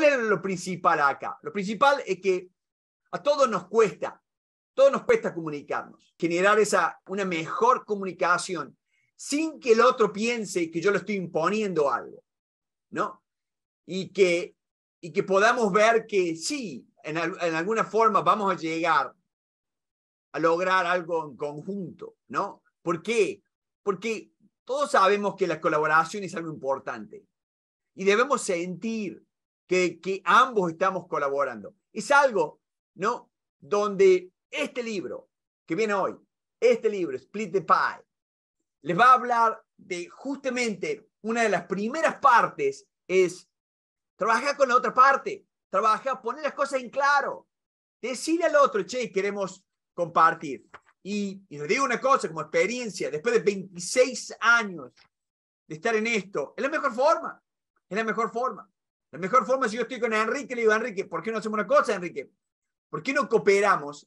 ¿Cuál era lo principal acá? Lo principal es que a todos nos cuesta, todos nos cuesta comunicarnos, generar esa, una mejor comunicación sin que el otro piense que yo le estoy imponiendo algo, ¿no? Y que, y que podamos ver que sí, en, en alguna forma vamos a llegar a lograr algo en conjunto, ¿no? ¿Por qué? Porque todos sabemos que la colaboración es algo importante y debemos sentir que, ambos estamos colaborando. Es algo, ¿no? Donde este libro que viene hoy, este libro, Split the Pie, les va a hablar de justamente una de las primeras partes es trabajar con la otra parte, trabajar, poner las cosas en claro, Decirle al otro, che, queremos compartir. Y, y les digo una cosa como experiencia, después de 26 años de estar en esto, es la mejor forma, es la mejor forma. La mejor forma es si yo estoy con Enrique, le digo, Enrique, ¿por qué no hacemos una cosa, Enrique? ¿Por qué no cooperamos?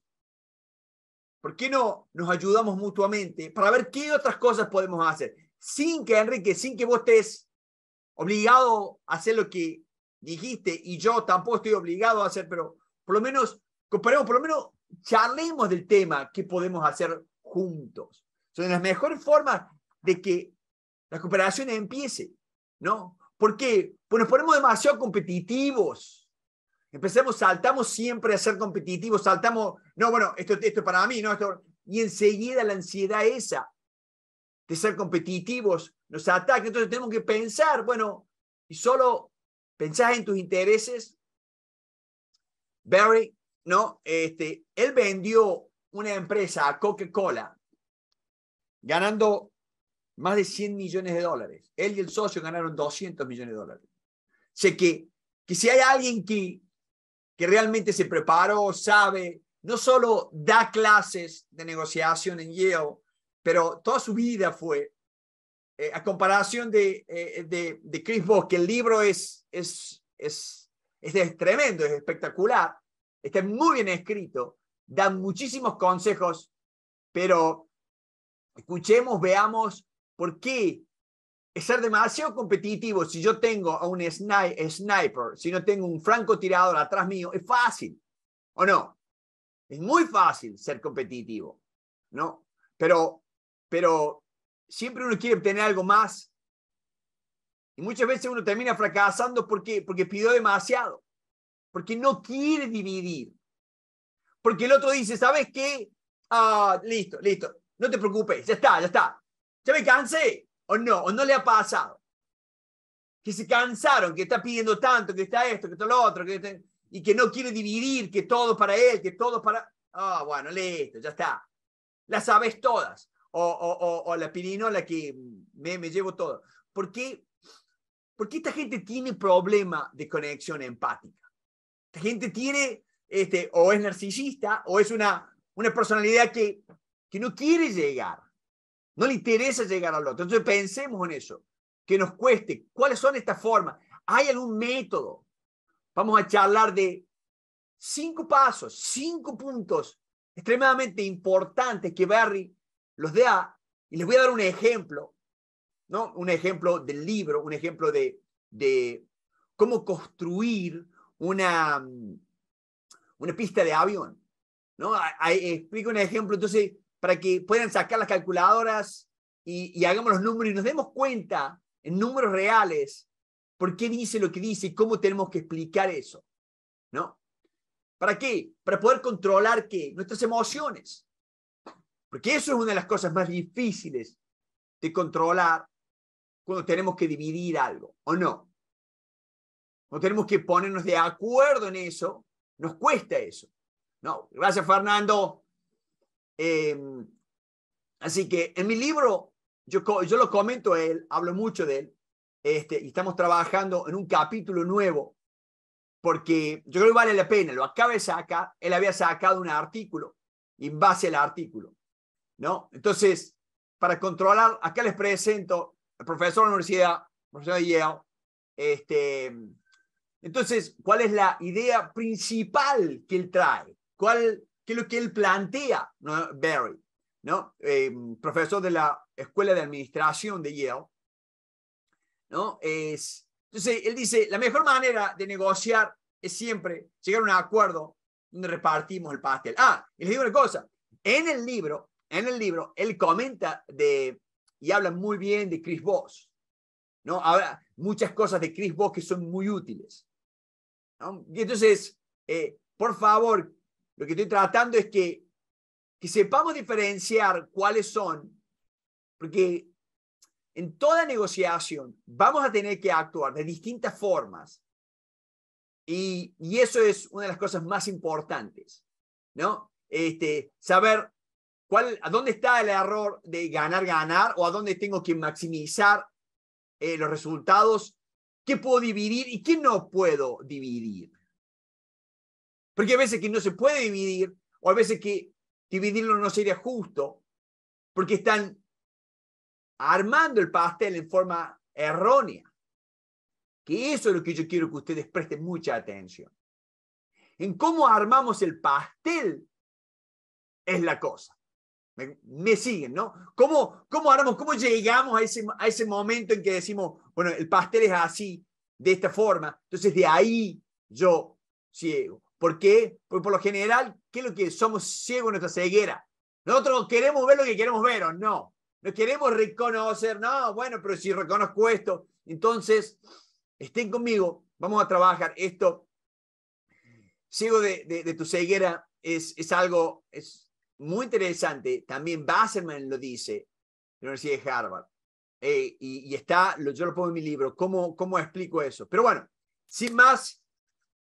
¿Por qué no nos ayudamos mutuamente para ver qué otras cosas podemos hacer? Sin que, Enrique, sin que vos estés obligado a hacer lo que dijiste y yo tampoco estoy obligado a hacer, pero por lo menos cooperemos por lo menos charlemos del tema que podemos hacer juntos. Son las mejores formas de que la cooperación empiece, ¿no? ¿Por qué? Pues nos ponemos demasiado competitivos. Empecemos, saltamos siempre a ser competitivos, saltamos, no, bueno, esto, es para mí, no, esto. Y enseguida la ansiedad esa de ser competitivos nos ataca. Entonces tenemos que pensar, bueno, y solo pensás en tus intereses. Barry, ¿no? Este, él vendió una empresa a Coca-Cola ganando más de 100 millones de dólares. Él y el socio ganaron 200 millones de dólares. sé que, que si hay alguien que, que realmente se preparó, sabe, no solo da clases de negociación en Yale, pero toda su vida fue, eh, a comparación de, eh, de, de, Chris Voss, que el libro es, es, es, es, es tremendo, es espectacular, está muy bien escrito, da muchísimos consejos, pero escuchemos, veamos ¿Por qué ser demasiado competitivo si yo tengo a un sniper, si no tengo un francotirador atrás mío? Es fácil, ¿o no? Es muy fácil ser competitivo, ¿no? Pero, pero siempre uno quiere obtener algo más. Y muchas veces uno termina fracasando porque, porque pidió demasiado, porque no quiere dividir. Porque el otro dice, ¿sabes qué? Ah, listo, listo, no te preocupes, ya está, ya está. Ya me cansé, o no, o no le ha pasado. Que se cansaron, que está pidiendo tanto, que está esto, que está lo otro, que y que no quiere dividir, que todo para él, que todo para. Ah, bueno, bueno, esto, ya está. Las sabes todas. O, o, o la pirinola que me, llevo todo. ¿Por qué? qué esta gente tiene problema de conexión empática. Esta gente tiene, este, o es narcisista, o es una, una personalidad que, que no quiere llegar no le interesa llegar al otro. Entonces pensemos en eso, que nos cueste. ¿Cuáles son estas formas? ¿Hay algún método? Vamos a charlar de cinco pasos, cinco puntos extremadamente importantes que Barry los da. Y les voy a dar un ejemplo, ¿no? Un ejemplo del libro, un ejemplo de, de cómo construir una, una pista de avión. ¿no? explico un ejemplo. Entonces, para que puedan sacar las calculadoras y, hagamos los números y nos demos cuenta en números reales por qué dice lo que dice y cómo tenemos que explicar eso. ¿No? ¿Para qué? Para poder controlar qué? Nuestras emociones. Porque eso es una de las cosas más difíciles de controlar cuando tenemos que dividir algo, ¿o no? Cuando tenemos que ponernos de acuerdo en eso. Nos cuesta eso. No, gracias Fernando. Em, así que en mi libro, yo, yo lo comento a él, hablo mucho de él, este, y estamos trabajando en un capítulo nuevo, porque yo creo que vale la pena, lo acaba de sacar, él había sacado un artículo, y en base al artículo, ¿no? Entonces, para controlar, acá les presento al profesor de la universidad, profesor de este, entonces, ¿cuál es la idea principal que él trae? ¿Cuál lo que él plantea, ¿no? Barry, ¿no? Em, profesor de la Escuela de Administración de Yale, ¿no? Es, entonces, él dice, la mejor manera de negociar es siempre llegar a un acuerdo donde repartimos el pastel. Ah, y les digo una cosa, en el libro, en el libro, él comenta de, y habla muy bien de Chris Voss, ¿no? Habla muchas cosas de Chris Voss que son muy útiles, entonces, eh, por favor, lo que estoy tratando es que, sepamos diferenciar cuáles son, porque en toda negociación vamos a tener que actuar de distintas formas. Y, eso es una de las cosas más importantes, ¿no? Este, saber a dónde está el error de ganar, ganar, o a dónde tengo que maximizar eh, los resultados, qué puedo dividir y qué no puedo dividir. Porque hay veces que no se puede dividir, o hay veces que dividirlo no sería justo, porque están armando el pastel en forma errónea. Que eso es lo que yo quiero que ustedes presten mucha atención. En cómo armamos el pastel es la cosa. Me, siguen, ¿no? ¿Cómo, cómo armamos, cómo llegamos a ese, a ese momento en que decimos, bueno, el pastel es así, de esta forma, entonces de ahí yo ciego. ¿Por qué? Porque por lo general, ¿qué es lo que somos ciegos en nuestra ceguera? Nosotros queremos ver lo que queremos ver o no. No queremos reconocer, no, bueno, pero si reconozco esto, entonces estén conmigo, vamos a trabajar esto. Ciego de, tu ceguera es, es algo es muy interesante. También Basserman lo dice, la Universidad de Harvard. Eh, y, y, está, yo lo pongo en mi libro, ¿cómo, cómo explico eso? Pero bueno, sin más,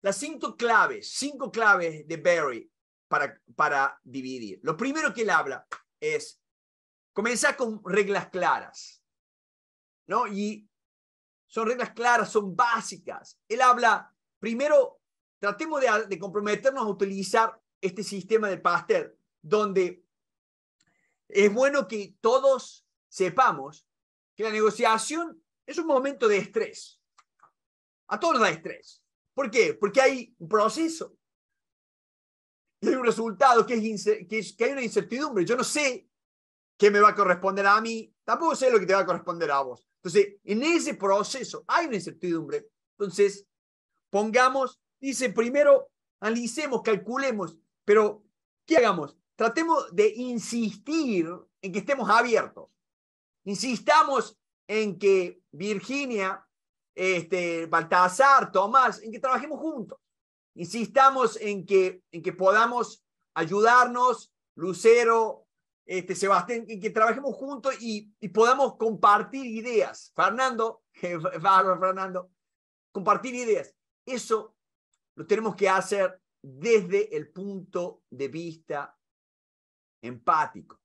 las cinco claves, cinco claves de Barry para, para dividir. Lo primero que él habla es comenzar con reglas claras, ¿no? Y son reglas claras, son básicas. Él habla, primero, tratemos de, comprometernos a utilizar este sistema del pastel, donde es bueno que todos sepamos que la negociación es un momento de estrés. A todos da estrés. ¿Por qué? Porque hay un proceso. Y hay un resultado que, es que, hay una incertidumbre. Yo no sé qué me va a corresponder a mí, tampoco sé lo que te va a corresponder a vos. Entonces, en ese proceso hay una incertidumbre. Entonces, pongamos, dice primero, analicemos, calculemos, pero ¿qué hagamos? Tratemos de insistir en que estemos abiertos. Insistamos en que Virginia este, Baltasar, Tomás, en que trabajemos juntos. Insistamos en que, en que podamos ayudarnos, Lucero, este, Sebastián, en que trabajemos juntos y, podamos compartir ideas. Fernando, Fernando, compartir ideas. Eso lo tenemos que hacer desde el punto de vista empático.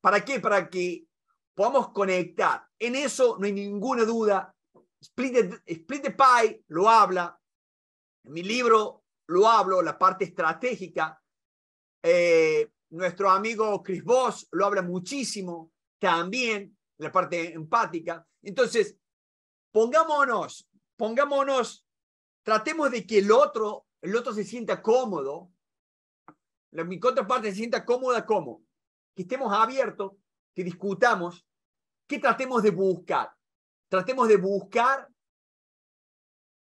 ¿Para qué? Para que podamos conectar. En eso no hay ninguna duda Split the, Split Pie lo habla, en mi libro lo hablo, la parte estratégica. Eh, nuestro amigo Chris Voss lo habla muchísimo también, la parte empática. Entonces, pongámonos, pongámonos, tratemos de que el otro, el otro se sienta cómodo, la, mi contraparte se sienta cómoda ¿Cómo? que estemos abiertos, que discutamos, que tratemos de buscar. Tratemos de buscar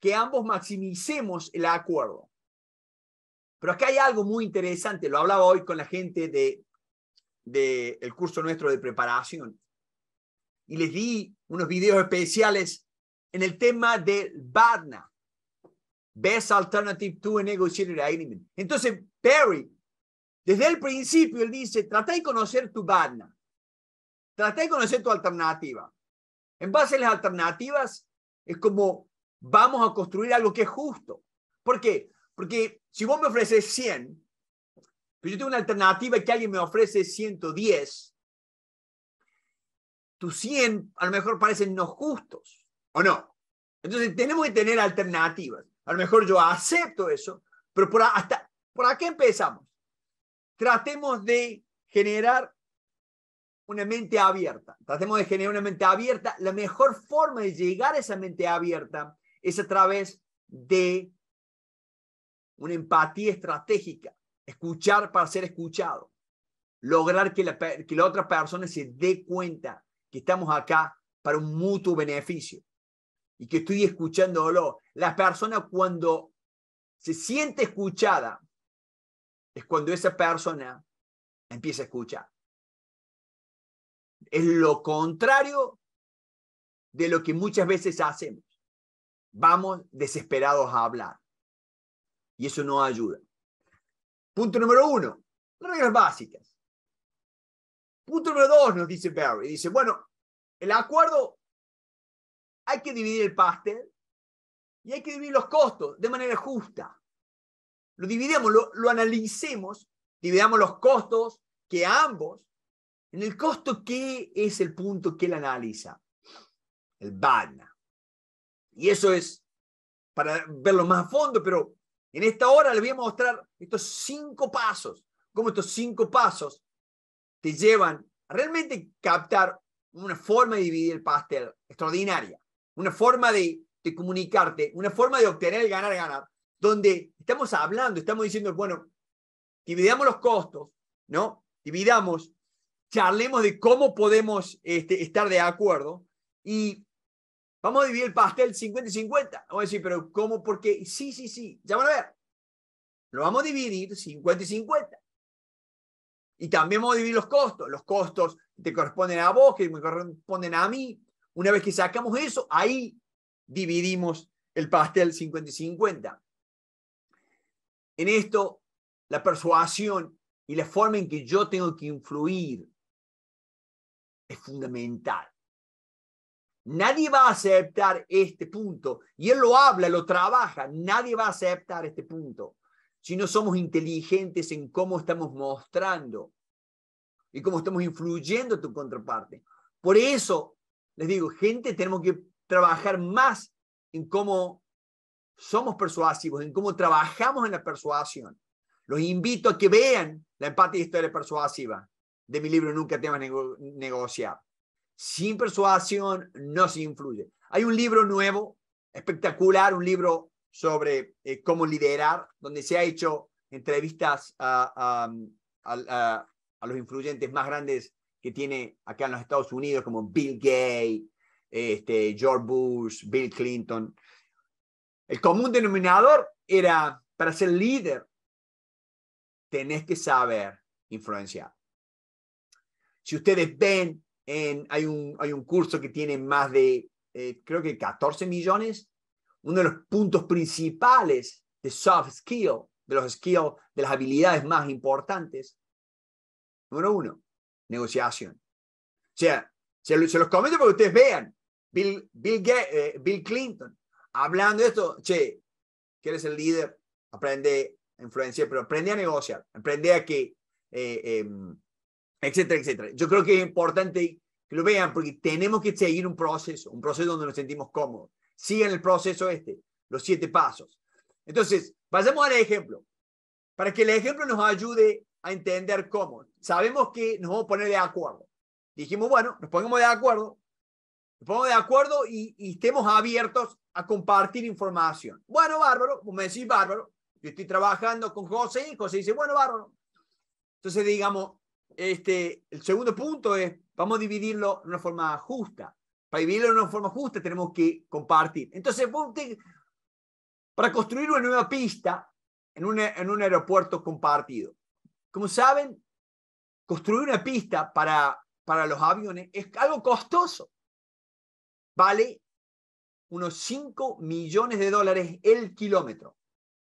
que ambos maximicemos el acuerdo. Pero acá hay algo muy interesante, lo hablaba hoy con la gente del de, el curso nuestro de preparación y les di unos videos especiales en el tema del BADNA, Best Alternative to a Negotiated Agreement. Entonces, Perry, desde el principio, él dice, trata de conocer tu BADNA, trata de conocer tu alternativa. En base a las alternativas, es como vamos a construir algo que es justo. ¿Por qué? Porque si vos me ofreces 100, pero yo tengo una alternativa que alguien me ofrece 110, tus 100 a lo mejor parecen no justos, ¿o no? Entonces tenemos que tener alternativas. A lo mejor yo acepto eso, pero por, hasta, por qué empezamos. Tratemos de generar una mente abierta. Tratemos de generar una mente abierta. La mejor forma de llegar a esa mente abierta es a través de una empatía estratégica, escuchar para ser escuchado, lograr que la, que la otra persona se dé cuenta que estamos acá para un mutuo beneficio y que estoy escuchándolo. La persona cuando se siente escuchada es cuando esa persona empieza a escuchar. Es lo contrario de lo que muchas veces hacemos. Vamos desesperados a hablar. Y eso no ayuda. Punto número uno, reglas básicas. Punto número dos, nos dice Barry. Dice, bueno, el acuerdo, hay que dividir el pastel y hay que dividir los costos de manera justa. Lo dividimos, lo, lo analicemos, dividamos los costos que ambos en el costo, ¿qué es el punto que él analiza? El BANA. Y eso es para verlo más a fondo, pero en esta hora le voy a mostrar estos cinco pasos, cómo estos cinco pasos te llevan a realmente captar una forma de dividir el pastel extraordinaria, una forma de, de comunicarte, una forma de obtener el ganar, ganar, donde estamos hablando, estamos diciendo, bueno, dividamos los costos, ¿no? Dividamos charlemos de cómo podemos este, estar de acuerdo y vamos a dividir el pastel 50 y 50. Vamos a decir, pero ¿cómo? Porque sí, sí, sí, ya van a ver. Lo vamos a dividir 50 y 50. Y también vamos a dividir los costos. Los costos te corresponden a vos, que me corresponden a mí. Una vez que sacamos eso, ahí dividimos el pastel 50 y 50. En esto, la persuasión y la forma en que yo tengo que influir es fundamental. Nadie va a aceptar este punto. Y él lo habla, lo trabaja. Nadie va a aceptar este punto. Si no somos inteligentes en cómo estamos mostrando y cómo estamos influyendo tu contraparte. Por eso, les digo, gente, tenemos que trabajar más en cómo somos persuasivos, en cómo trabajamos en la persuasión. Los invito a que vean la empatía y historia persuasiva de mi libro Nunca temas negociar. Sin persuasión no se influye. Hay un libro nuevo, espectacular, un libro sobre eh, cómo liderar, donde se ha hecho entrevistas a, los influyentes más grandes que tiene acá en los Estados Unidos, como Bill Gates, este, George Bush, Bill Clinton. El común denominador era, para ser líder, tenés que saber influenciar. Si ustedes ven, en, hay, un, hay un curso que tiene más de, eh, creo que 14 millones. Uno de los puntos principales de soft skill, de los skills, de las habilidades más importantes, número uno, negociación. O sea, se, los comento para que ustedes vean. Bill, Bill, eh, Clinton, hablando de esto, che, que eres el líder, aprende a influenciar, pero aprende a negociar, aprende a que eh, em, etcétera, etcétera. Yo creo que es importante que lo vean porque tenemos que seguir un proceso, un proceso donde nos sentimos cómodos. Sigan el proceso este, los siete pasos. Entonces, pasemos al ejemplo, para que el ejemplo nos ayude a entender cómo. Sabemos que nos vamos a poner de acuerdo. Dijimos, bueno, nos pongamos de acuerdo, nos pongamos de acuerdo y, y estemos abiertos a compartir información. Bueno, bárbaro, vos me decís bárbaro, yo estoy trabajando con José y José dice, bueno, bárbaro. Entonces, digamos, este, el segundo punto es, vamos a dividirlo de una forma justa. Para dividirlo de una forma justa tenemos que compartir. Entonces, para construir una nueva pista en, un en un aeropuerto compartido. Como saben, construir una pista para, para los aviones es algo costoso. Vale unos 5 millones de dólares el kilómetro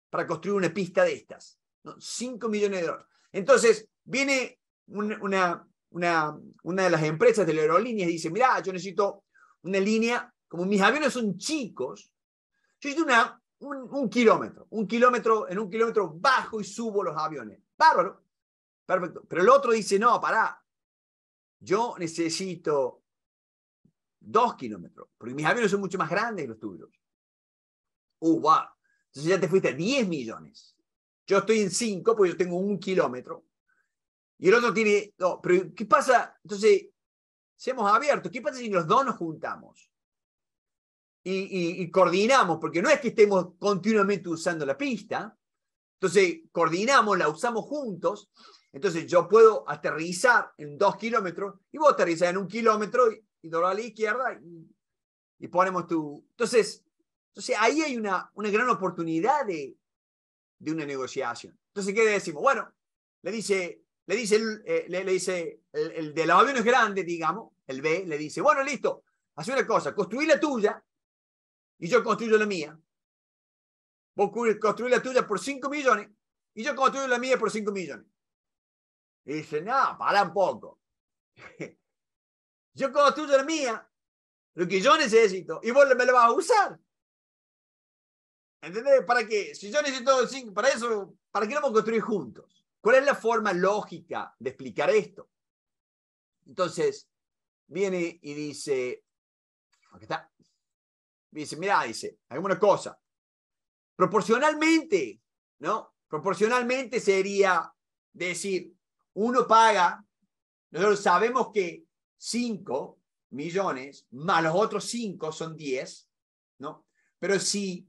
para construir una pista de estas. 5 millones de dólares. Entonces, viene una, una, una de las empresas de la aerolínea dice, mira, yo necesito una línea, como mis aviones son chicos, yo necesito una, un, kilómetro, un kilómetro, en un kilómetro bajo y subo los aviones. Bárbaro, perfecto. Pero el otro dice, no, pará, yo necesito dos kilómetros, porque mis aviones son mucho más grandes que los tuyos. Uh, Entonces ya te fuiste a 10 millones. Yo estoy en 5 porque yo tengo un kilómetro. Y el otro tiene, pero ¿qué pasa? Entonces, seamos abiertos, ¿qué pasa si los dos nos juntamos? Y, coordinamos, porque no es que estemos continuamente usando la pista, entonces coordinamos, la usamos juntos, entonces yo puedo aterrizar en dos kilómetros y vos aterrizás en un kilómetro y, y a la izquierda y, ponemos tu... Entonces, entonces ahí hay una, una gran oportunidad de, una negociación. Entonces, ¿qué decimos? Bueno, le dice, le dice, el, eh, le, le, dice el, de los aviones grandes, digamos, el B, le dice, bueno, listo, hace una cosa, construí la tuya y yo construyo la mía. Vos construís la tuya por 5 millones y yo construyo la mía por 5 millones. Y dice, no, para un poco. yo construyo la mía, lo que yo necesito, y vos me lo vas a usar. ¿Entendés? ¿Para qué? Si yo necesito 5, para eso, ¿para qué lo vamos construir juntos? ¿Cuál es la forma lógica de explicar esto? Entonces, viene y dice, aquí está, dice, mira, dice, hay una cosa, proporcionalmente, ¿no? Proporcionalmente sería decir, uno paga, nosotros sabemos que 5 millones más los otros 5 son 10, ¿no? Pero si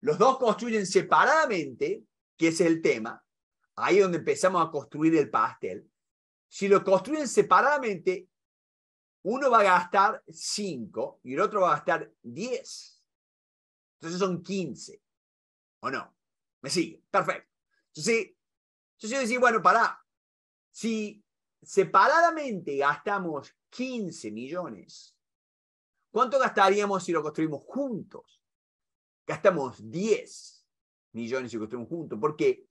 los dos construyen separadamente, que ese es el tema, ahí es donde empezamos a construir el pastel. Si lo construyen separadamente, uno va a gastar 5 y el otro va a gastar 10. Entonces son 15. ¿O no? ¿Me sigue? Perfecto. Entonces, yo decía, bueno, pará. Si separadamente gastamos 15 millones, ¿cuánto gastaríamos si lo construimos juntos? Gastamos 10 millones y construimos juntos. ¿Por qué?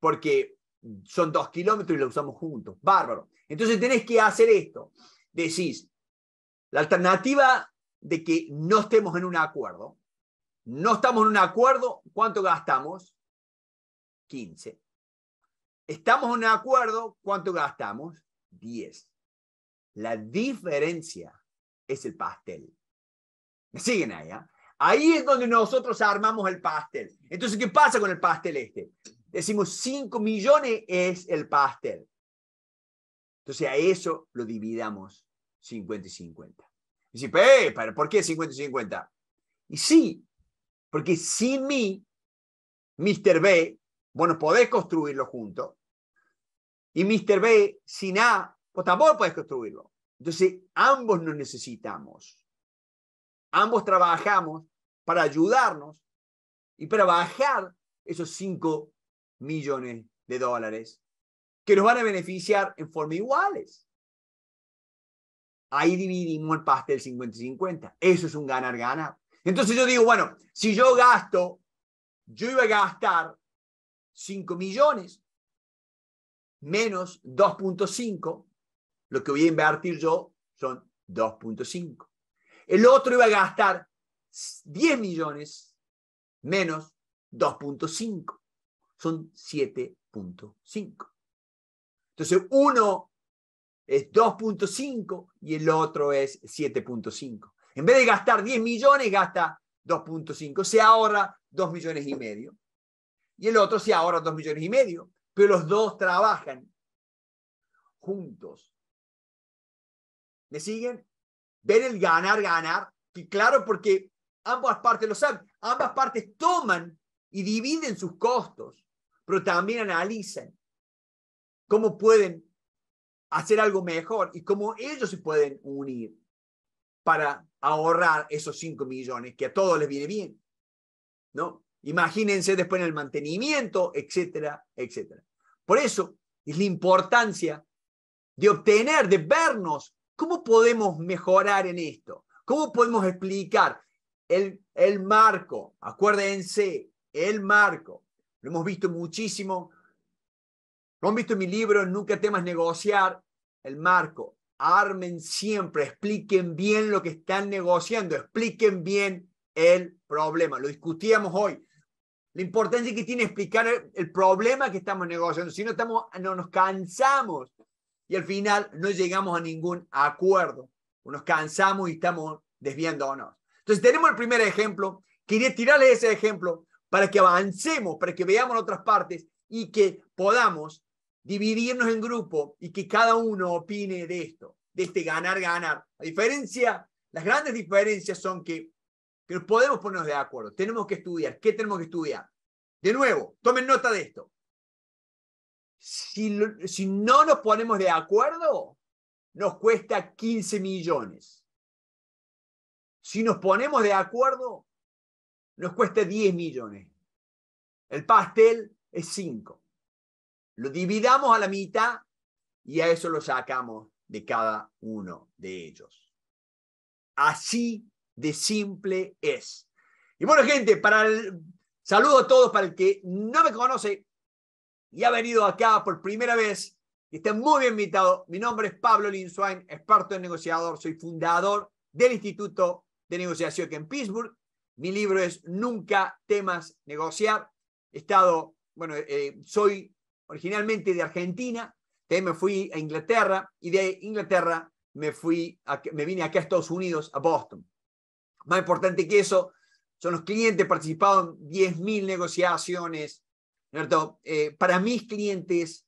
Porque son dos kilómetros y lo usamos juntos. Bárbaro. Entonces tenés que hacer esto. Decís, la alternativa de que no estemos en un acuerdo, no estamos en un acuerdo, ¿cuánto gastamos? 15. Estamos en un acuerdo, ¿cuánto gastamos? 10. La diferencia es el pastel. ¿Me siguen allá? Ahí es donde nosotros armamos el pastel. Entonces, ¿qué pasa con el pastel este? Decimos 5 millones es el pastel. Entonces, a eso lo dividamos 50 y 50. Y si, pero ¿por qué 50 y 50? Y sí, porque sin mí, Mr. B, bueno, podés construirlo junto. Y Mr. B, sin A, pues tampoco podés construirlo. Entonces, ambos nos necesitamos. Ambos trabajamos para ayudarnos y para bajar esos 5 millones de dólares que nos van a beneficiar en forma iguales. Ahí dividimos el pastel 50-50. Eso es un ganar-ganar. Entonces yo digo, bueno, si yo gasto, yo iba a gastar 5 millones menos 2.5, lo que voy a invertir yo son 2.5 el otro iba a gastar 10 millones menos 2.5. Son 7.5. Entonces, uno es 2.5 y el otro es 7.5. En vez de gastar 10 millones, gasta 2.5. Se ahorra 2 millones y medio. Y el otro se ahorra 2 millones y medio. Pero los dos trabajan juntos. ¿Me siguen? ver el ganar, ganar, que claro, porque ambas partes lo saben, ambas partes toman y dividen sus costos, pero también analizan cómo pueden hacer algo mejor y cómo ellos se pueden unir para ahorrar esos 5 millones, que a todos les viene bien. ¿no? Imagínense después en el mantenimiento, etcétera, etcétera. Por eso es la importancia de obtener, de vernos ¿Cómo podemos mejorar en esto? ¿Cómo podemos explicar el, el marco? Acuérdense, el marco. Lo hemos visto muchísimo. Lo han visto en mi libro, Nunca temas negociar, el marco. Armen siempre, expliquen bien lo que están negociando, expliquen bien el problema. Lo discutíamos hoy. La importancia que tiene explicar el, el problema que estamos negociando. Si no, estamos, no nos cansamos y al final no llegamos a ningún acuerdo. nos cansamos y estamos desviándonos. Entonces tenemos el primer ejemplo. Quería tirarle ese ejemplo para que avancemos, para que veamos otras partes y que podamos dividirnos en grupo y que cada uno opine de esto, de este ganar, ganar. La diferencia, las grandes diferencias son que, que podemos ponernos de acuerdo. Tenemos que estudiar. ¿Qué tenemos que estudiar? De nuevo, tomen nota de esto si, no nos ponemos de acuerdo, nos cuesta 15 millones. Si nos ponemos de acuerdo, nos cuesta 10 millones. El pastel es 5. Lo dividamos a la mitad y a eso lo sacamos de cada uno de ellos. Así de simple es. Y bueno, gente, para el, saludo a todos, para el que no me conoce, y ha venido acá por primera vez. Y está muy bien invitado. Mi nombre es Pablo Linswain, experto en negociador. Soy fundador del Instituto de Negociación en Pittsburgh. Mi libro es Nunca temas negociar. He estado, bueno, eh, soy originalmente de Argentina, de me fui a Inglaterra y de Inglaterra me, fui me vine acá a Estados Unidos, a Boston. Más importante que eso, son los clientes participaron en 10.000 negociaciones, eh, para mis clientes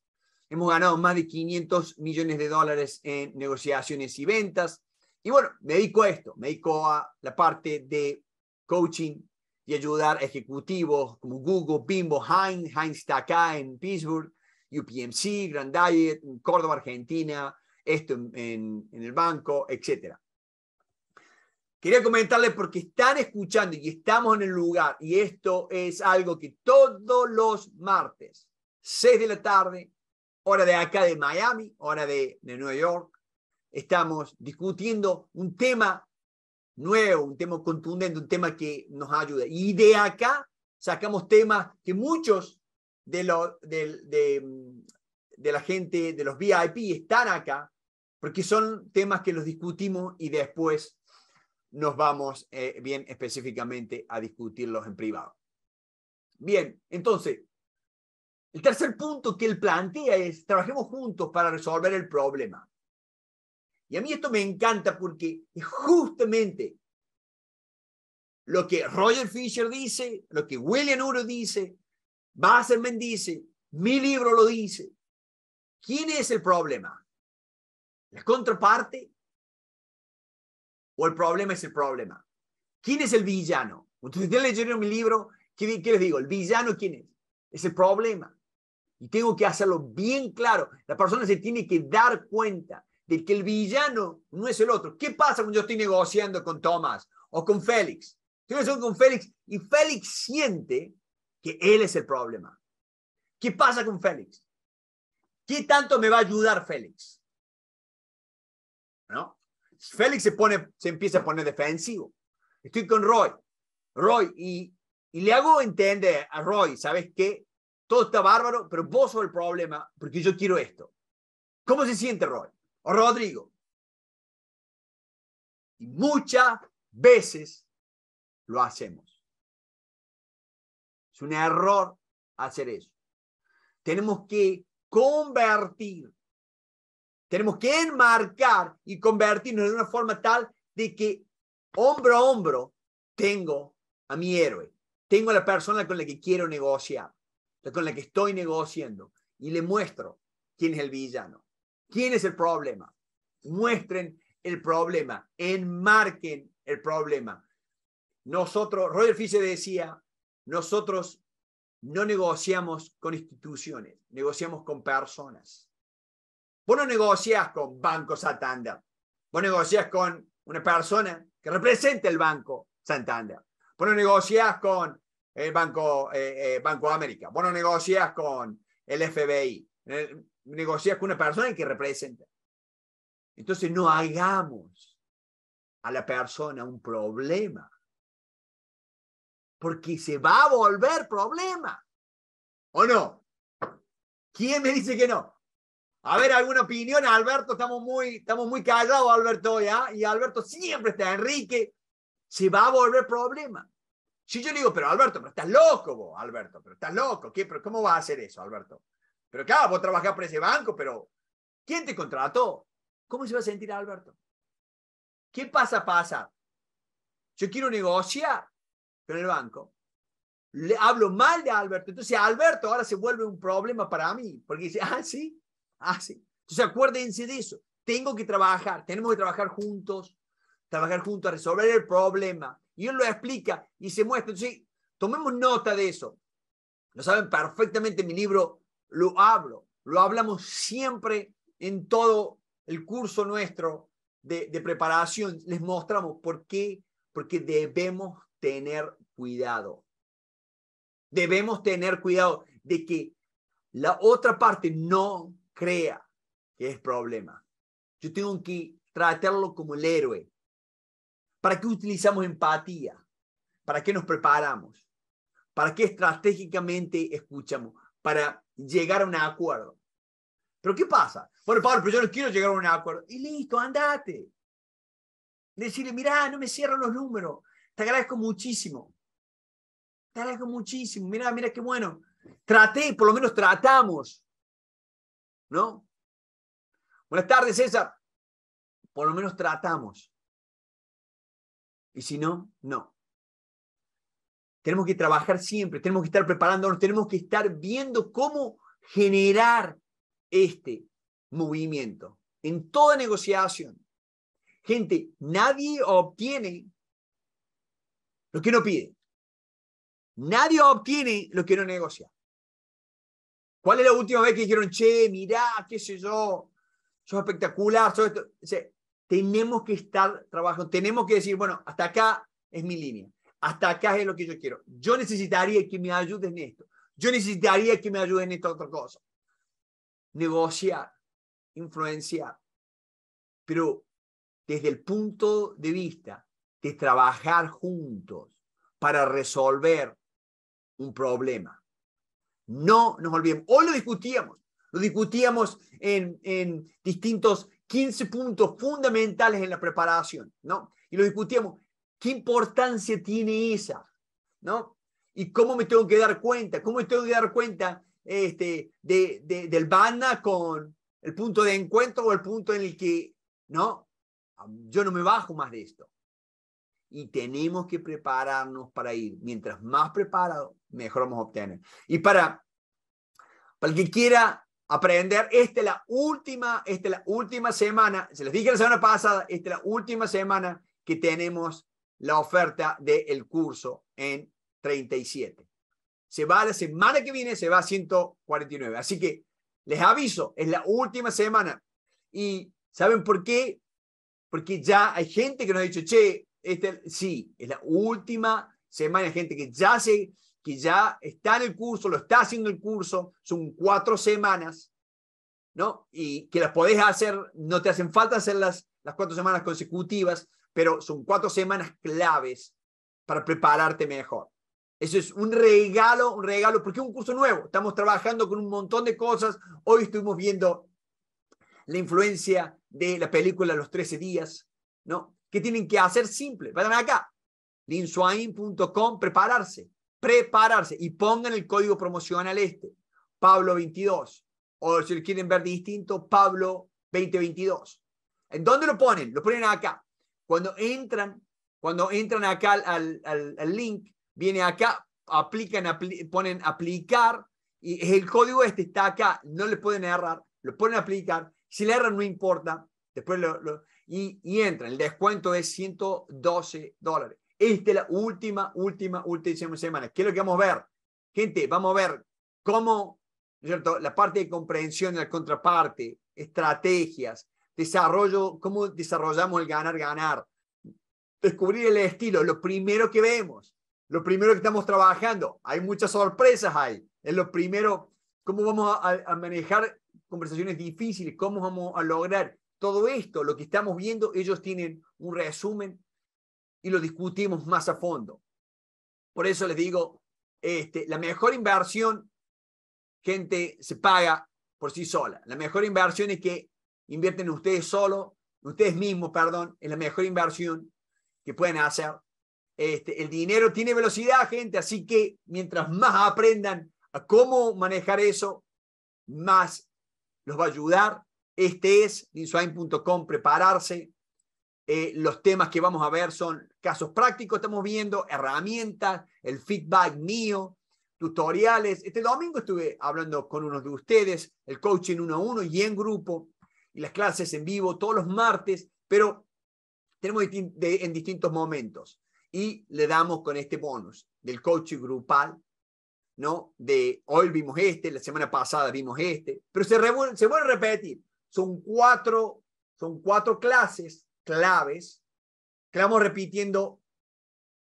hemos ganado más de 500 millones de dólares en negociaciones y ventas. Y bueno, me dedico a esto, me dedico a la parte de coaching y ayudar a ejecutivos como Google, Bimbo, Heinz, Heinz está acá en Pittsburgh, UPMC, Grand Diet, Córdoba, Argentina, esto en, en el banco, etc. Quería comentarle porque están escuchando y estamos en el lugar y esto es algo que todos los martes, 6 de la tarde, hora de acá de Miami, hora de, Nueva York, estamos discutiendo un tema nuevo, un tema contundente, un tema que nos ayuda. Y de acá sacamos temas que muchos de, lo, de la gente, de los VIP, están acá, porque son temas que los discutimos y después nos vamos eh, bien específicamente a discutirlos en privado. Bien, entonces, el tercer punto que él plantea es, trabajemos juntos para resolver el problema. Y a mí esto me encanta porque justamente lo que Roger Fisher dice, lo que William Uro dice, Basserman dice, mi libro lo dice. ¿Quién es el problema? ¿La contraparte o el problema es el problema. ¿Quién es el villano? Ustedes ya leyeron mi libro, ¿qué, les digo? ¿El villano quién es? Es el problema. Y tengo que hacerlo bien claro. La persona se tiene que dar cuenta de que el villano no es el otro. ¿Qué pasa cuando yo estoy negociando con Tomás o con Félix? Estoy negociando con Félix y Félix siente que él es el problema. ¿Qué pasa con Félix? ¿Qué tanto me va a ayudar Félix? ¿No? Félix se, pone, se empieza a poner defensivo. Estoy con Roy. Roy, y, le hago entender a Roy, ¿sabes qué? Todo está bárbaro, pero vos sos el problema porque yo quiero esto. ¿Cómo se siente Roy? O Rodrigo. Y muchas veces lo hacemos. Es un error hacer eso. Tenemos que convertir tenemos que enmarcar y convertirnos de una forma tal de que hombro a hombro tengo a mi héroe, tengo a la persona con la que quiero negociar, con la que estoy negociando y le muestro quién es el villano, quién es el problema. Muestren el problema, enmarquen el problema. Nosotros, Roger Fisher decía, nosotros no negociamos con instituciones, negociamos con personas. Vos no negociás con Banco Santander. Vos negociás con una persona que representa el Banco Santander. Vos no negociás con el Banco, eh, eh, Banco América. Vos no negociás con el FBI. Eh, negocias con una persona que representa. Entonces no hagamos a la persona un problema. Porque se va a volver problema. ¿O no? ¿Quién me dice que no? A ver, alguna opinión, Alberto. Estamos muy, estamos muy callados, Alberto, ¿ya? Y Alberto siempre está, Enrique, se va a volver problema. Si yo le digo, pero Alberto, pero estás loco vos, Alberto, pero estás loco, ¿qué? ¿cómo va a hacer eso, Alberto? Pero claro, vos trabajás para ese banco, pero ¿quién te contrató? ¿Cómo se va a sentir Alberto? ¿Qué pasa, pasa? Yo quiero negociar con el banco. Le hablo mal de Alberto. Entonces, Alberto ahora se vuelve un problema para mí, porque dice, ah, sí, así. Ah, Entonces acuérdense de eso. Tengo que trabajar, tenemos que trabajar juntos, trabajar juntos a resolver el problema. Y él lo explica y se muestra. Entonces, tomemos nota de eso. Lo saben perfectamente, mi libro lo hablo, lo hablamos siempre en todo el curso nuestro de preparación. Les mostramos por qué, porque debemos tener cuidado. Debemos tener cuidado de que la otra parte no crea que es problema. Yo tengo que tratarlo como el héroe. ¿Para qué utilizamos empatía? ¿Para qué nos preparamos? ¿Para qué estratégicamente escuchamos? Para llegar a un acuerdo. ¿Pero qué pasa? Bueno, Pablo, pero yo no quiero llegar a un acuerdo. Y listo, andate. Decirle, mirá, no me cierran los números. Te agradezco muchísimo. Te agradezco muchísimo. Mira, mira qué bueno. Traté, por lo menos tratamos. ¿no? Buenas tardes, César. Por lo menos tratamos. Y si no, no. Tenemos que trabajar siempre, tenemos que estar preparándonos, tenemos que estar viendo cómo generar este movimiento en toda negociación. Gente, nadie obtiene lo que no pide. Nadie obtiene lo que no negocia. ¿Cuál es la última vez que dijeron, che, mirá, qué sé yo, soy espectacular, sos esto? tenemos que estar trabajando, tenemos que decir, bueno, hasta acá es mi línea, hasta acá es lo que yo quiero. Yo necesitaría que me ayuden en esto, yo necesitaría que me ayuden en esta otra cosa. Negociar, influenciar, pero desde el punto de vista de trabajar juntos para resolver un problema. No nos olvidemos. Hoy lo discutíamos. Lo discutíamos en, distintos 15 puntos fundamentales en la preparación, ¿no? Y lo discutíamos. ¿Qué importancia tiene esa? ¿No? ¿Y cómo me tengo que dar cuenta? ¿Cómo me tengo que dar cuenta este, del banda con el punto de encuentro o el punto en el que, ¿no? Yo no me bajo más de esto. Y tenemos que prepararnos para ir. Mientras más preparado, mejor vamos a obtener. Y para, para el que quiera aprender, esta es la última, esta la última semana, se les dije la semana pasada, esta es la última semana que tenemos la oferta del curso en 37. Se va la semana que viene, se va a 149. Así que les aviso, es la última semana. ¿Y saben por qué? Porque ya hay gente que nos ha dicho, che, este, sí, es la última semana, hay gente que ya se, que ya está en el curso, lo está haciendo el curso, son cuatro semanas, ¿no? Y que las podés hacer, no te hacen falta hacer las cuatro semanas consecutivas, pero son cuatro semanas claves para prepararte mejor. Eso es un regalo, un regalo, porque es un curso nuevo. Estamos trabajando con un montón de cosas. Hoy estuvimos viendo la influencia de la película Los 13 días, ¿no? ¿Qué tienen que hacer? Simple. Vayan acá, linswain.com, prepararse prepararse y pongan el código promocional este, Pablo 22, o si lo quieren ver distinto, Pablo 2022. ¿En dónde lo ponen? Lo ponen acá. Cuando entran, cuando entran acá al, link, viene acá, aplican, ponen aplicar y el código este está acá, no le pueden errar, lo ponen aplicar, si le erran no importa, después lo, y, y entran, el descuento es 112 dólares. Esta es la última, última, última semana. ¿Qué es lo que vamos a ver? Gente, vamos a ver cómo, cierto? La parte de comprensión de la contraparte, estrategias, desarrollo, cómo desarrollamos el ganar-ganar, descubrir el estilo, lo primero que vemos, lo primero que estamos trabajando. Hay muchas sorpresas ahí. Es lo primero, cómo vamos a manejar conversaciones difíciles, cómo vamos a lograr todo esto, lo que estamos viendo, ellos tienen un resumen y lo discutimos más a fondo. Por eso les digo, este, la mejor inversión, gente, se paga por sí sola. La mejor inversión es que invierten ustedes solo, ustedes mismos, perdón, es la mejor inversión que pueden hacer. Este, el dinero tiene velocidad, gente, así que mientras más aprendan a cómo manejar eso, más los va a ayudar. Este es linsuain.com, prepararse. Eh, los temas que vamos a ver son casos prácticos estamos viendo, herramientas, el feedback mío, tutoriales. Este domingo estuve hablando con unos de ustedes, el coaching uno a uno y en grupo, y las clases en vivo todos los martes, pero tenemos en distintos momentos. Y le damos con este bonus del coaching grupal, ¿no? De hoy vimos este, la semana pasada vimos este, pero se, se vuelve a repetir. Son cuatro, son cuatro clases claves que vamos repitiendo,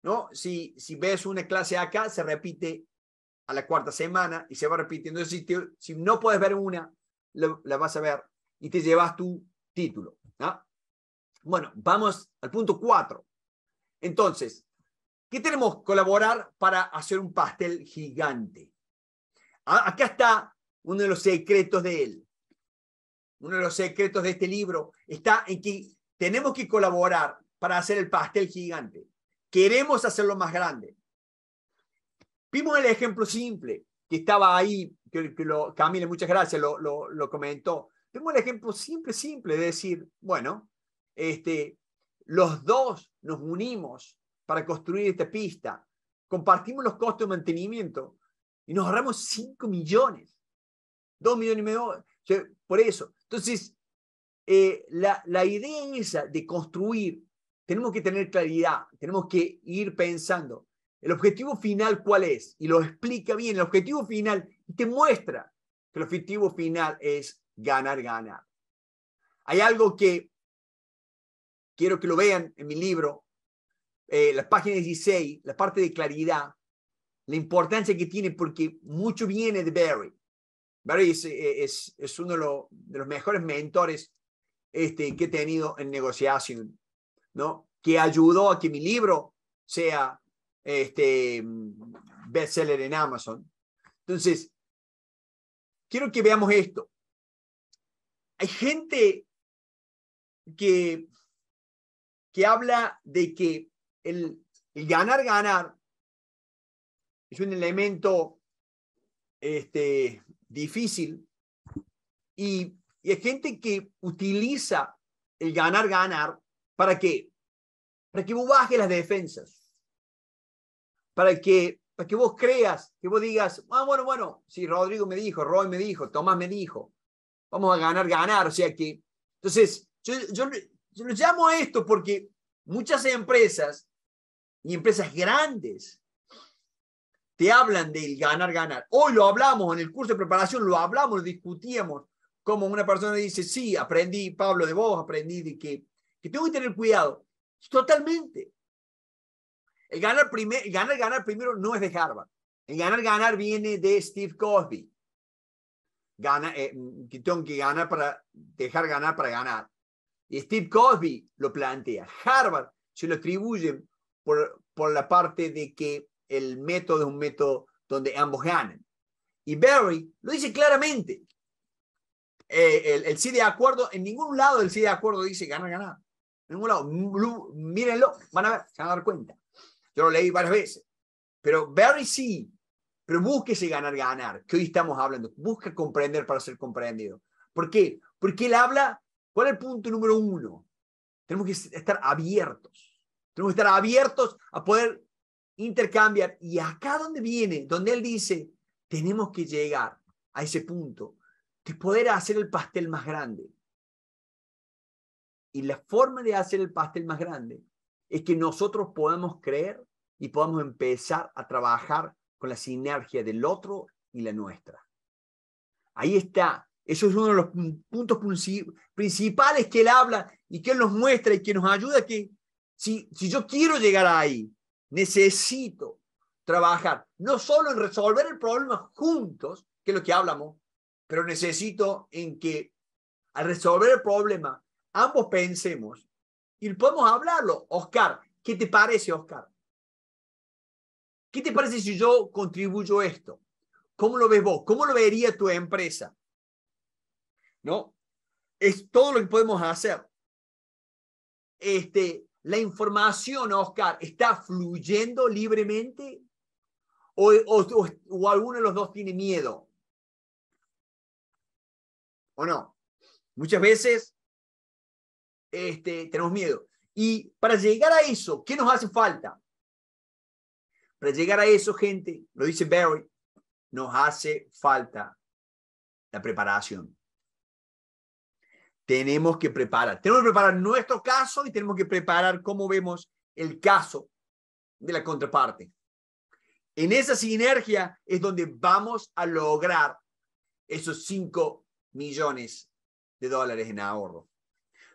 ¿no? Si, si ves una clase acá, se repite a la cuarta semana y se va repitiendo. si, si no puedes ver una, la, vas a ver y te llevas tu título. Bueno, vamos al punto cuatro. Entonces, ¿qué tenemos? Colaborar para hacer un pastel gigante. acá está uno de los secretos de él. Uno de los secretos de este libro está en que tenemos que colaborar para hacer el pastel gigante. Queremos hacerlo más grande. Vimos el ejemplo simple que estaba ahí, que, lo, Camila, muchas gracias, lo, comentó. Vimos el ejemplo simple, simple de decir, bueno, este, los dos nos unimos para construir esta pista, compartimos los costos de mantenimiento y nos ahorramos 5 millones, 2 millones y medio, por eso. Entonces, eh, la, la idea esa de construir tenemos que tener claridad, tenemos que ir pensando. ¿El objetivo final cuál es? Y lo explica bien. El objetivo final te muestra que el objetivo final es ganar, ganar. Hay algo que quiero que lo vean en mi libro, eh, la página 16, la parte de claridad, la importancia que tiene, porque mucho viene de Barry. Barry es, eh, es, uno de, de, los mejores mentores este, que he tenido en negociación. ¿no? Que ayudó a que mi libro sea este, bestseller en Amazon. Entonces, quiero que veamos esto. Hay gente que, que habla de que el, el ganar, ganar es un elemento este, difícil y hay gente que utiliza el ganar, ganar para que, para que vos bajes las defensas, para que, para que vos creas, que vos digas, ah, bueno, bueno, si sí, Rodrigo me dijo, Roy me dijo, Tomás me dijo, vamos a ganar, ganar, o sea que, entonces, yo, yo, lo llamo a esto porque muchas empresas y empresas grandes te hablan del ganar, ganar. Hoy lo hablamos en el curso de preparación, lo hablamos, lo discutíamos, como una persona dice, sí, aprendí, Pablo, de vos, aprendí de que que tengo que tener cuidado. Totalmente. El ganar, primer, ganar, ganar primero no es de Harvard. El ganar, ganar viene de Steve Cosby. Gana, eh, que tengo que ganar para dejar ganar para ganar. Y Steve Cosby lo plantea. Harvard se lo atribuye por, por la parte de que el método es un método donde ambos ganan. Y Barry lo dice claramente. Eh, el, el, sí de acuerdo, en ningún lado del sí de acuerdo dice ganar, ganar en ningún lado. mírenlo, van a ver, se van a dar cuenta. Yo lo leí varias veces. Pero Barry sí, pero búsquese ganar, ganar, que hoy estamos hablando. Busca comprender para ser comprendido. ¿Por qué? Porque él habla, ¿cuál es el punto número uno? Tenemos que estar abiertos. Tenemos que estar abiertos a poder intercambiar. Y acá donde viene, donde él dice, tenemos que llegar a ese punto de poder hacer el pastel más grande. Y la forma de hacer el pastel más grande es que nosotros podamos creer y podamos empezar a trabajar con la sinergia del otro y la nuestra. Ahí está. Eso es uno de los puntos principales que él habla y que él nos muestra y que nos ayuda que si, si yo quiero llegar ahí, necesito trabajar no solo en resolver el problema juntos, que es lo que hablamos, pero necesito en que al resolver el problema ambos pensemos y podemos hablarlo. Oscar, ¿qué te parece, Oscar? ¿Qué te parece si yo contribuyo esto? ¿Cómo lo ves vos? ¿Cómo lo vería tu empresa? ¿No? Es todo lo que podemos hacer. Este, la información, Oscar, ¿está fluyendo libremente? ¿O, o alguno de los dos tiene miedo? ¿O no? Muchas veces este, tenemos miedo. Y para llegar a eso, ¿qué nos hace falta? Para llegar a eso, gente, lo dice Barry, nos hace falta la preparación. Tenemos que preparar. Tenemos que preparar nuestro caso y tenemos que preparar cómo vemos el caso de la contraparte. En esa sinergia es donde vamos a lograr esos 5 millones de dólares en ahorro.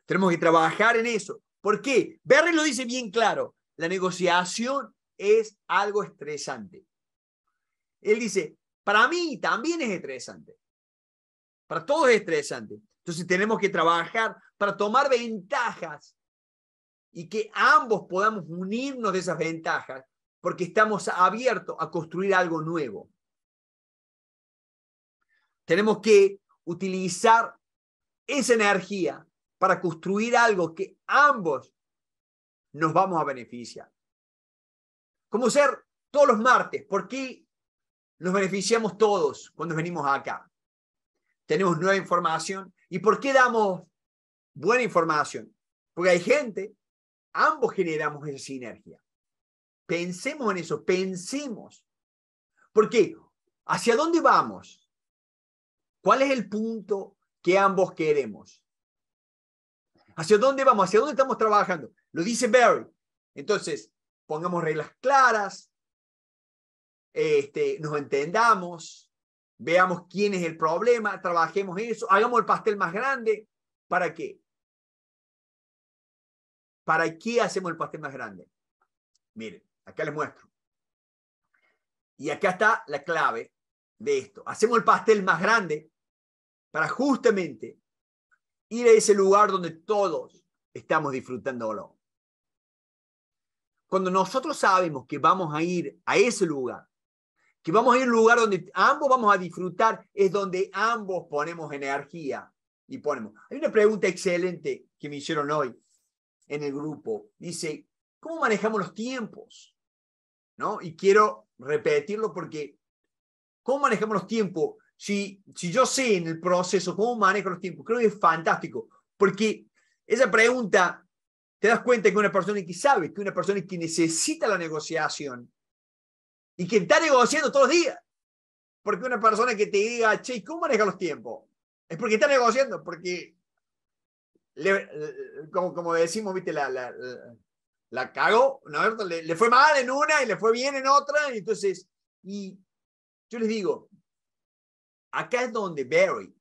Tenemos que trabajar en eso. ¿Por qué? Berry lo dice bien claro. La negociación es algo estresante. Él dice, para mí también es estresante. Para todos es estresante. Entonces tenemos que trabajar para tomar ventajas y que ambos podamos unirnos de esas ventajas porque estamos abiertos a construir algo nuevo. Tenemos que utilizar esa energía para construir algo que ambos nos vamos a beneficiar. Como ser todos los martes, porque nos beneficiamos todos cuando venimos acá. Tenemos nueva información. ¿Y por qué damos buena información? Porque hay gente, ambos generamos esa sinergia. Pensemos en eso, pensemos. Porque, ¿hacia dónde vamos? ¿Cuál es el punto que ambos queremos? ¿Hacia dónde vamos? ¿Hacia dónde estamos trabajando? Lo dice Barry. Entonces, pongamos reglas claras, este, nos entendamos, veamos quién es el problema, trabajemos en eso, hagamos el pastel más grande. ¿Para qué? ¿Para qué hacemos el pastel más grande? Miren, acá les muestro. Y acá está la clave de esto. Hacemos el pastel más grande para justamente ir a ese lugar donde todos estamos disfrutándolo. Cuando nosotros sabemos que vamos a ir a ese lugar, que vamos a ir a un lugar donde ambos vamos a disfrutar, es donde ambos ponemos energía y ponemos. Hay una pregunta excelente que me hicieron hoy en el grupo. Dice, ¿cómo manejamos los tiempos? ¿No? Y quiero repetirlo porque, ¿cómo manejamos los tiempos? si, yo sé en el proceso cómo manejo los tiempos, creo que es fantástico, porque esa pregunta te das cuenta que una persona que sabe, que una persona que necesita la negociación y que está negociando todos los días. Porque una persona que te diga, che, ¿cómo maneja los tiempos? Es porque está negociando, porque, eh, como, decimos, viste, la, la, la, cagó, ¿no? Le, le fue mal en una y le fue bien en otra, y entonces, y yo les digo, Acá es donde Barry,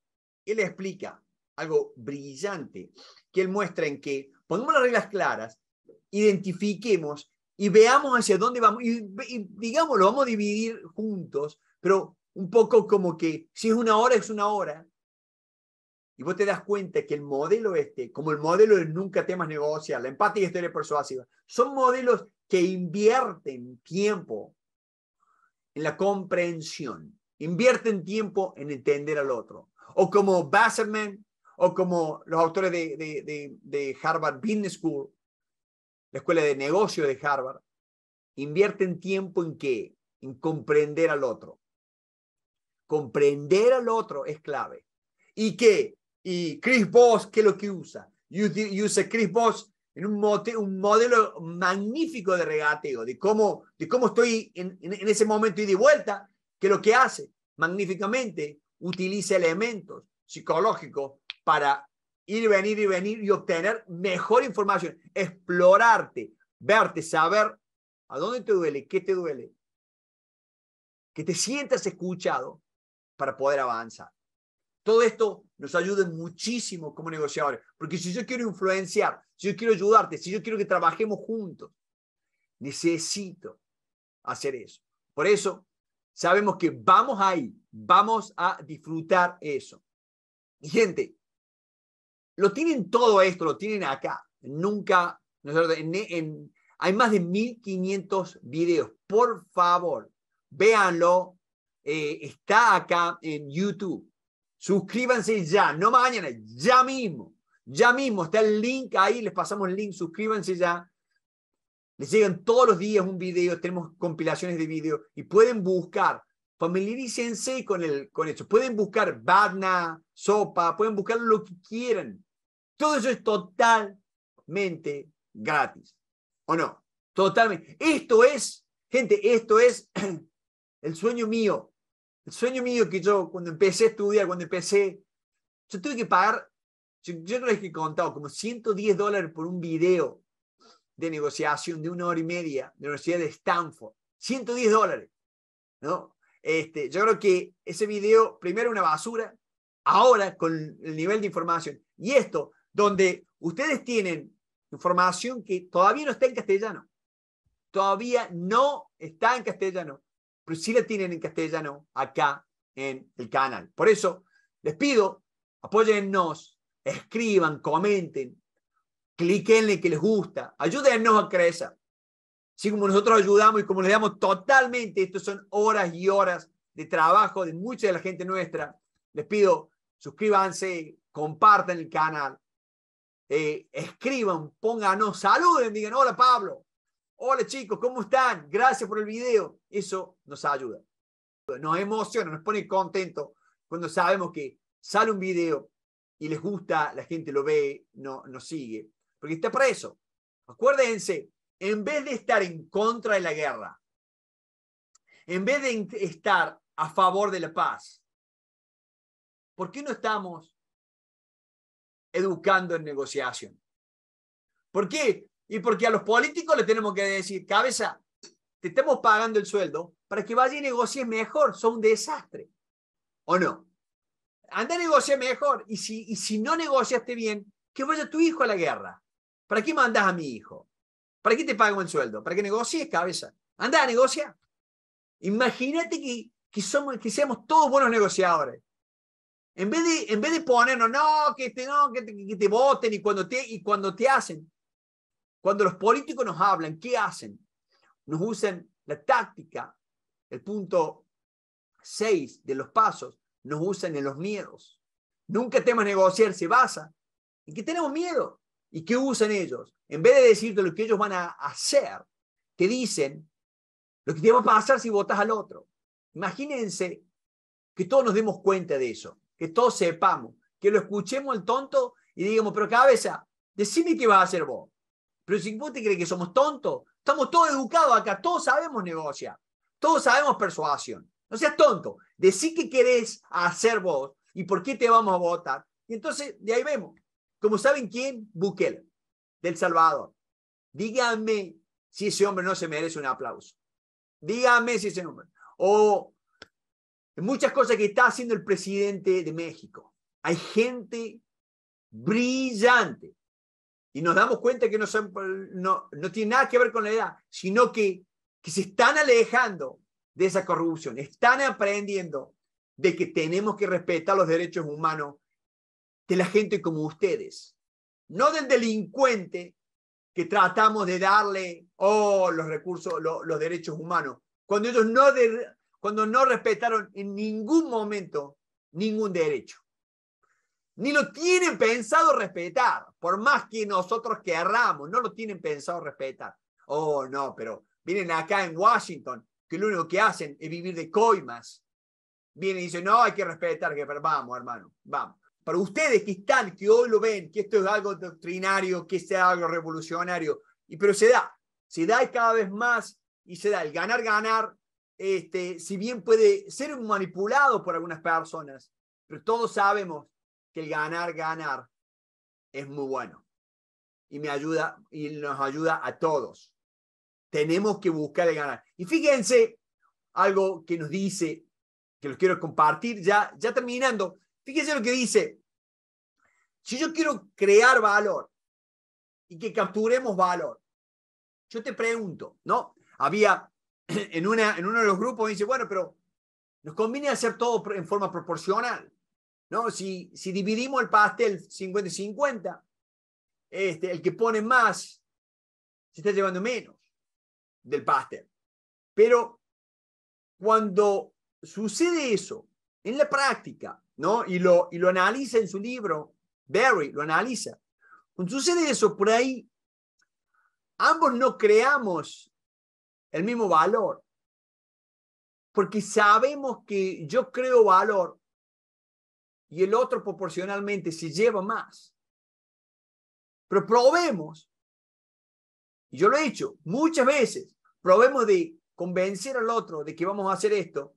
él explica algo brillante, que él muestra en que pongamos las reglas claras, identifiquemos y veamos hacia dónde vamos, y, digamos, lo vamos a dividir juntos, pero un poco como que si es una hora, es una hora. Y vos te das cuenta que el modelo este, como el modelo de nunca temas negociar, la empatía y historia persuasiva, son modelos que invierten tiempo en la comprensión. Invierten tiempo en entender al otro. O como Basserman, o como los autores de, de, Harvard Business School, la escuela de negocio de Harvard, invierten tiempo en qué? En comprender al otro. Comprender al otro es clave. ¿Y qué? ¿Y Chris Voss qué es lo que usa? Usa Chris Voss en un, mote, un modelo magnífico de regateo, de cómo, de cómo estoy en, en, en ese momento y de vuelta, que lo que hace magníficamente utiliza elementos psicológicos para ir, venir y venir y obtener mejor información, explorarte, verte, saber a dónde te duele, qué te duele, que te sientas escuchado para poder avanzar. Todo esto nos ayuda muchísimo como negociadores, porque si yo quiero influenciar, si yo quiero ayudarte, si yo quiero que trabajemos juntos, necesito hacer eso. Por eso Sabemos que vamos ahí, vamos a disfrutar eso. gente, lo tienen todo esto, lo tienen acá. Nunca, nosotros, hay más de 1500 videos. Por favor, véanlo. Eh, está acá en YouTube. Suscríbanse ya, no mañana, ya mismo. Ya mismo está el link ahí, les pasamos el link, suscríbanse ya. Les llegan todos los días un video, tenemos compilaciones de video y pueden buscar, familiarícense con, el, con esto, pueden buscar badna, sopa, pueden buscar lo que quieran. Todo eso es totalmente gratis, ¿o no? Totalmente. Esto es, gente, esto es el sueño mío. El sueño mío que yo cuando empecé a estudiar, cuando empecé, yo tuve que pagar, yo, creo les he contado, como 110 dólares por un video de negociación de una hora y media de la Universidad de Stanford. 110 dólares, ¿no? Este, yo creo que ese video, primero una basura, ahora con el nivel de información. Y esto, donde ustedes tienen información que todavía no está en castellano, todavía no está en castellano, pero sí la tienen en castellano acá en el canal. Por eso, les pido, apóyennos, escriban, comenten, cliquenle que les gusta, ayúdennos a crecer. Sí, como nosotros ayudamos y como les damos totalmente, estos son horas y horas de trabajo de mucha de la gente nuestra. Les pido, suscríbanse, compartan el canal, eh, escriban, pónganos, saluden, digan, hola Pablo, hola chicos, ¿cómo están? Gracias por el video. Eso nos ayuda. Nos emociona, nos pone contento cuando sabemos que sale un video y les gusta, la gente lo ve, no, nos sigue porque está preso. Acuérdense, en vez de estar en contra de la guerra, en vez de estar a favor de la paz, ¿por qué no estamos educando en negociación? ¿Por qué? Y porque a los políticos le tenemos que decir, cabeza, te estamos pagando el sueldo para que vayas y negocies mejor, son un desastre. ¿O no? Anda a negociar mejor y si, y si no negociaste bien, que vaya tu hijo a la guerra. ¿Para qué mandas a mi hijo? ¿Para qué te pago el sueldo? ¿Para qué negocies, cabeza? Anda a negociar. Imagínate que, que, somos, que seamos todos buenos negociadores. En vez de, en vez de ponernos, no, que te, no, que te, que te voten y cuando te, y cuando te hacen, cuando los políticos nos hablan, ¿qué hacen? Nos usan la táctica, el punto 6 de los pasos, nos usan en los miedos. Nunca temas negociar, se basa en que tenemos miedo. ¿Y qué usan ellos? En vez de decirte lo que ellos van a hacer, te dicen lo que te va a pasar si votas al otro. Imagínense que todos nos demos cuenta de eso, que todos sepamos, que lo escuchemos el tonto y digamos, pero cabeza, decime qué vas a hacer vos. Pero si vos te crees que somos tontos, estamos todos educados acá, todos sabemos negociar, todos sabemos persuasión. No seas tonto, decí qué querés hacer vos y por qué te vamos a votar. Y entonces, de ahí vemos como saben quién, Bukele, del Salvador. Díganme si ese hombre no se merece un aplauso. Díganme si ese hombre. O muchas cosas que está haciendo el presidente de México. Hay gente brillante. Y nos damos cuenta que no, no, tiene nada que ver con la edad, sino que se están alejando de esa corrupción, están aprendiendo de que tenemos que respetar los derechos humanos de la gente como ustedes, no del delincuente que tratamos de darle oh, los recursos, los derechos humanos, cuando ellos no, de, cuando no respetaron en ningún momento ningún derecho. Ni lo tienen pensado respetar, por más que nosotros querramos, no lo tienen pensado respetar. Oh, no, pero vienen acá en Washington, que lo único que hacen es vivir de coimas. Vienen y dicen, no, hay que respetar, que vamos, hermano, vamos para ustedes que están, que hoy lo ven, que esto es algo doctrinario, que es algo revolucionario, y, pero se da, se da y cada vez más, y se da el ganar, ganar, este, si bien puede ser manipulado por algunas personas, pero todos sabemos que el ganar, ganar es muy bueno y me ayuda y nos ayuda a todos. Tenemos que buscar el ganar. Y fíjense algo que nos dice, que los quiero compartir ya, ya terminando, Fíjese lo que dice. Si yo quiero crear valor y que capturemos valor, yo te pregunto, ¿no? Había en, una, en uno de los grupos, dice, bueno, pero nos conviene hacer todo en forma proporcional, ¿no? Si, si dividimos el pastel 50-50, este, el que pone más se está llevando menos del pastel. Pero cuando sucede eso en la práctica, ¿no? Y lo, y lo analiza en su libro, Barry lo analiza. sucede eso, por ahí, ambos no creamos el mismo valor, porque sabemos que yo creo valor y el otro proporcionalmente se lleva más. Pero probemos, y yo lo he hecho muchas veces, probemos de convencer al otro de que vamos a hacer esto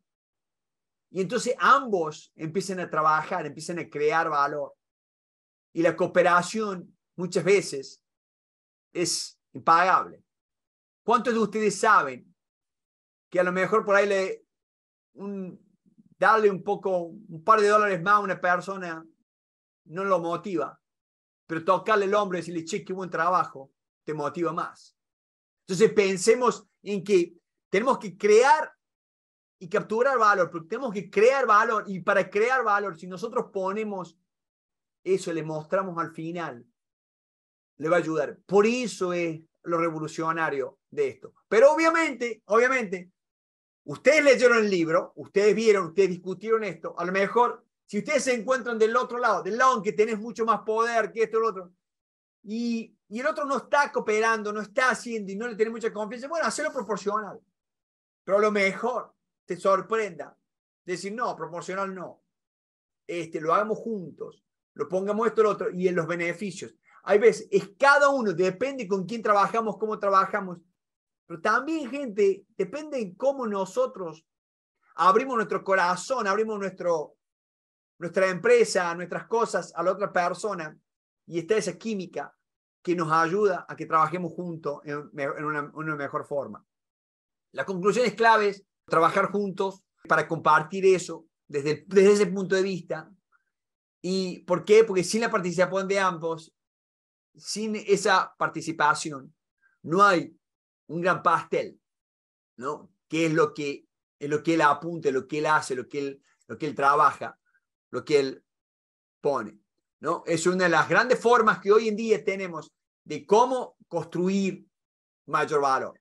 y entonces ambos empiezan a trabajar, empiezan a crear valor. Y la cooperación muchas veces es impagable. ¿Cuántos de ustedes saben que a lo mejor por ahí le, un, darle un poco, un par de dólares más a una persona no lo motiva, pero tocarle el hombro y decirle, che, qué buen trabajo, te motiva más. Entonces pensemos en que tenemos que crear y capturar valor, porque tenemos que crear valor y para crear valor, si nosotros ponemos eso, le mostramos al final, le va a ayudar. Por eso es lo revolucionario de esto. Pero obviamente, obviamente, ustedes leyeron el libro, ustedes vieron, ustedes discutieron esto, a lo mejor si ustedes se encuentran del otro lado, del lado en que tenés mucho más poder que esto el otro, y, y, el otro no está cooperando, no está haciendo y no le tiene mucha confianza, bueno, hacerlo proporcional. Pero a lo mejor te sorprenda. Decir, no, proporcional no. Este, lo hagamos juntos, lo pongamos esto, lo otro, y en los beneficios. Hay veces, es cada uno, depende con quién trabajamos, cómo trabajamos. Pero también, gente, depende en cómo nosotros abrimos nuestro corazón, abrimos nuestro, nuestra empresa, nuestras cosas a la otra persona. Y está esa química que nos ayuda a que trabajemos juntos en, una, en una mejor forma. Las conclusiones claves trabajar juntos para compartir eso desde, desde ese punto de vista. ¿Y por qué? Porque sin la participación de ambos, sin esa participación, no hay un gran pastel, ¿no? qué es lo que, es lo que él apunta, lo que él hace, lo que él, lo que él trabaja, lo que él pone, ¿no? Es una de las grandes formas que hoy en día tenemos de cómo construir mayor valor.